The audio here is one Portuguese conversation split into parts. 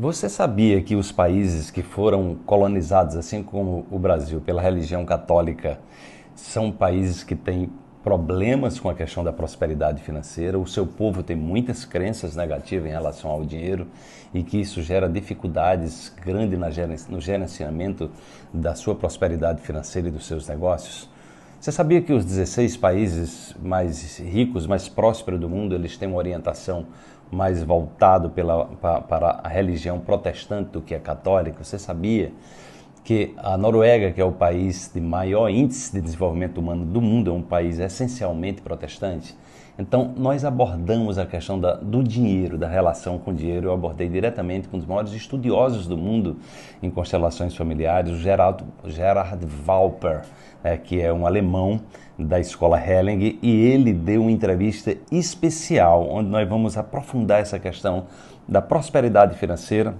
Você sabia que os países que foram colonizados, assim como o Brasil, pela religião católica, são países que têm problemas com a questão da prosperidade financeira? O seu povo tem muitas crenças negativas em relação ao dinheiro e que isso gera dificuldades grandes no gerenciamento da sua prosperidade financeira e dos seus negócios? Você sabia que os 16 países mais ricos, mais prósperos do mundo, eles têm uma orientação mais voltada para a religião protestante do que a católica? Você sabia? que a Noruega, que é o país de maior índice de desenvolvimento humano do mundo, é um país essencialmente protestante. Então, nós abordamos a questão da, do dinheiro, da relação com o dinheiro. Eu abordei diretamente com um dos maiores estudiosos do mundo em constelações familiares, o Gerard, Gerard Valper, né, que é um alemão da escola Helling, e ele deu uma entrevista especial onde nós vamos aprofundar essa questão da prosperidade financeira,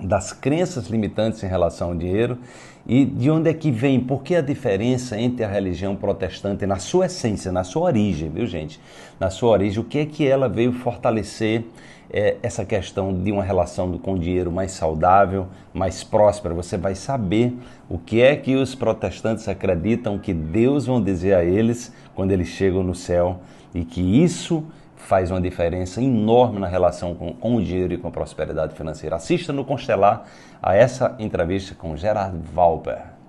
das crenças limitantes em relação ao dinheiro e de onde é que vem, por que a diferença entre a religião protestante na sua essência, na sua origem, viu gente? Na sua origem, o que é que ela veio fortalecer é, essa questão de uma relação com o dinheiro mais saudável, mais próspera? Você vai saber o que é que os protestantes acreditam que Deus vão dizer a eles quando eles chegam no céu e que isso faz uma diferença enorme na relação com, com, o dinheiro e com a prosperidade financeira. Assista no Constelar a essa entrevista com Gerard Valper.